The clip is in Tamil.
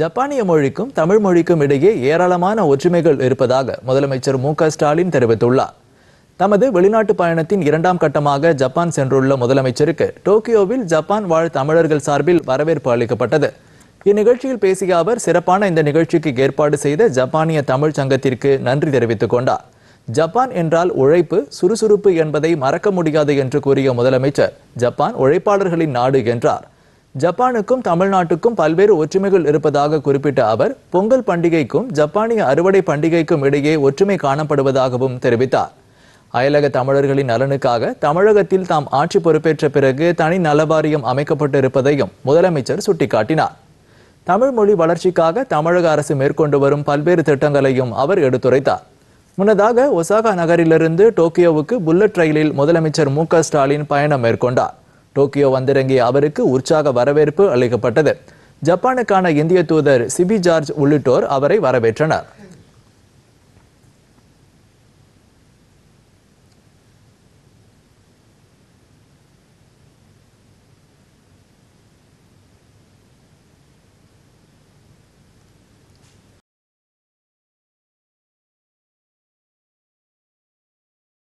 ஜப்பானிய மொழிக்கும் தமிழ் மொழிக்கும் இடையே ஏராளமான ஒற்றுமைகள் இருப்பதாக முதலமைச்சர் மு ஸ்டாலின் தெரிவித்துள்ளார் தமது வெளிநாட்டு பயணத்தின் இரண்டாம் கட்டமாக ஜப்பான் சென்றுள்ள முதலமைச்சருக்கு டோக்கியோவில் ஜப்பான் வாழ் தமிழர்கள் சார்பில் வரவேற்பு அளிக்கப்பட்டது இந்நிகழ்ச்சியில் பேசிய அவர் சிறப்பான இந்த நிகழ்ச்சிக்கு ஏற்பாடு செய்த ஜப்பானிய தமிழ் சங்கத்திற்கு நன்றி தெரிவித்துக் கொண்டார் ஜப்பான் என்றால் உழைப்பு சுறுசுறுப்பு என்பதை மறக்க முடியாது என்று கூறிய முதலமைச்சர் ஜப்பான் உழைப்பாளர்களின் நாடு என்றார் ஜப்பானுக்கும் தமிழ்நாட்டுக்கும் பல்வேறு ஒற்றுமைகள் இருப்பதாக குறிப்பிட்ட அவர் பொங்கல் பண்டிகைக்கும் ஜப்பானிய அறுவடை பண்டிகைக்கும் இடையே ஒற்றுமை காணப்படுவதாகவும் தெரிவித்தார் அயலக தமிழர்களின் நலனுக்காக தமிழகத்தில் தாம் ஆட்சி பொறுப்பேற்ற பிறகு தனி நலவாரியம் அமைக்கப்பட்டு இருப்பதையும் முதலமைச்சர் சுட்டிக்காட்டினார் தமிழ் மொழி வளர்ச்சிக்காக தமிழக அரசு மேற்கொண்டு வரும் பல்வேறு திட்டங்களையும் அவர் எடுத்துரைத்தார் முன்னதாக ஒசாகா நகரிலிருந்து டோக்கியோவுக்கு புல்லட் ரயிலில் முதலமைச்சர் மு ஸ்டாலின் பயணம் மேற்கொண்டார் டோக்கியோ வந்திறங்கிய அவருக்கு உற்சாக வரவேற்பு அளிக்கப்பட்டது ஜப்பானுக்கான இந்திய தூதர் சிபி ஜார்ஜ் உள்ளிட்டோர் அவரை வரவேற்றனர்